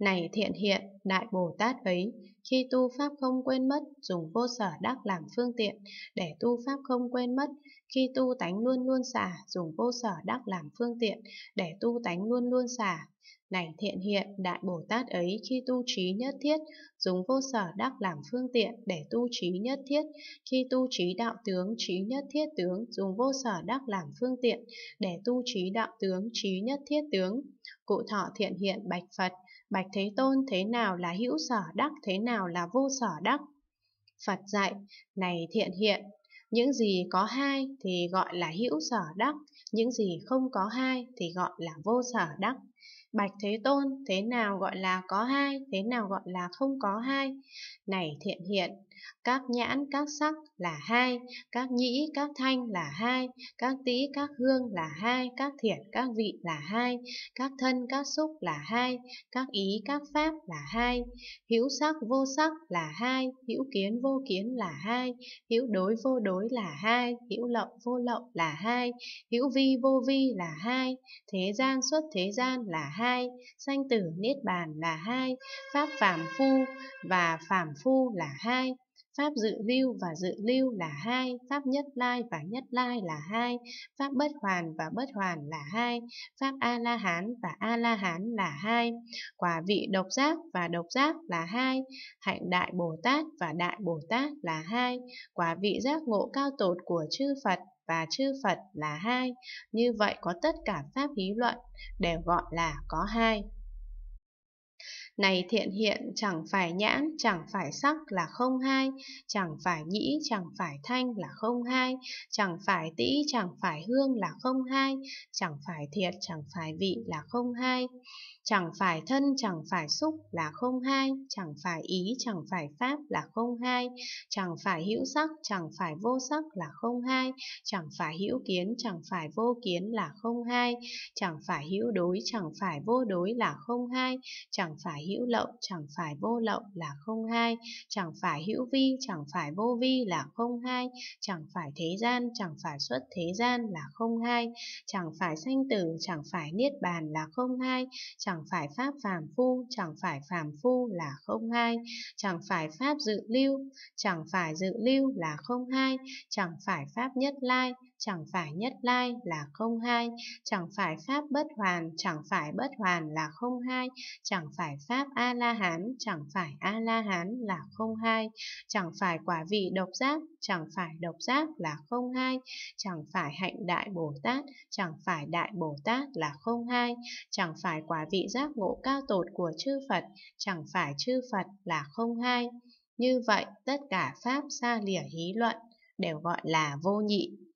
Này thiện hiện, đại Bồ Tát ấy, khi tu Pháp không quên mất, dùng vô sở đắc làm phương tiện, để tu Pháp không quên mất. Khi tu tánh luôn luôn xả, dùng vô sở đắc làm phương tiện, để tu tánh luôn luôn xả. Này thiện hiện, Đại Bồ Tát ấy khi tu trí nhất thiết, dùng vô sở đắc làm phương tiện để tu trí nhất thiết. Khi tu trí đạo tướng, trí nhất thiết tướng, dùng vô sở đắc làm phương tiện để tu trí đạo tướng, trí nhất thiết tướng. Cụ thọ thiện hiện bạch Phật, bạch Thế Tôn thế nào là hữu sở đắc thế nào nào là vô sở đắc. Phật dạy, này thiện hiện, những gì có hai thì gọi là hữu sở đắc, những gì không có hai thì gọi là vô sở đắc. Bạch Thế Tôn, thế nào gọi là có hai, thế nào gọi là không có hai? Này thiện hiện, các nhãn, các sắc là hai, các nhĩ, các thanh là hai, các tĩ, các hương là hai, các thiện, các vị là hai, các thân, các xúc là hai, các ý, các pháp là hai, hữu sắc, vô sắc là hai, hữu kiến, vô kiến là hai, hữu đối, vô đối là hai, hữu lậu, vô lậu là hai, hữu vi, vô vi là hai, thế gian xuất thế gian là hai, sanh tử niết bàn là hai, pháp phàm phu và phàm phu là hai, pháp dự lưu và dự lưu là hai, pháp nhất lai và nhất lai là hai, pháp bất hoàn và bất hoàn là hai, pháp a la hán và a la hán là hai, quả vị độc giác và độc giác là hai, hạnh đại bồ tát và đại bồ tát là hai, quả vị giác ngộ cao tột của chư Phật và chư Phật là hai, như vậy có tất cả pháp lý luận đều gọi là có hai. Này thiện hiện chẳng phải nhãn, chẳng phải sắc là không hai, chẳng phải nhĩ, chẳng phải thanh là không hai, chẳng phải tĩ, chẳng phải hương là không hai, chẳng phải thiệt, chẳng phải vị là không hai, chẳng phải thân, chẳng phải xúc là không hai, chẳng phải ý, chẳng phải pháp là không hai, chẳng phải hữu sắc, chẳng phải vô sắc là không hai, chẳng phải hữu kiến, chẳng phải vô kiến là không hai, chẳng phải hữu đối, chẳng phải vô đối là không hai, chẳng phải hữu lậu chẳng phải vô lậu là không hai, chẳng phải hữu vi chẳng phải vô vi là không hai, chẳng phải thế gian chẳng phải xuất thế gian là không hai, chẳng phải sanh tử chẳng phải niết bàn là không hai, chẳng phải pháp phàm phu chẳng phải phàm phu là không hai, chẳng phải pháp dự lưu, chẳng phải dự lưu là không hai, chẳng phải pháp nhất lai, chẳng phải nhất lai là không hai, chẳng phải pháp bất hoàn, chẳng phải bất hoàn là không hai, chẳng phải pháp A La Hán, chẳng phải A La Hán là không hai, chẳng phải quả vị độc giác, chẳng phải độc giác là không hai, chẳng phải hạnh đại Bồ Tát, chẳng phải đại Bồ Tát là không hai, chẳng phải quả vị giác ngộ cao tột của chư Phật, chẳng phải chư Phật là không hai. Như vậy, tất cả pháp xa lìa hí luận đều gọi là vô nhị.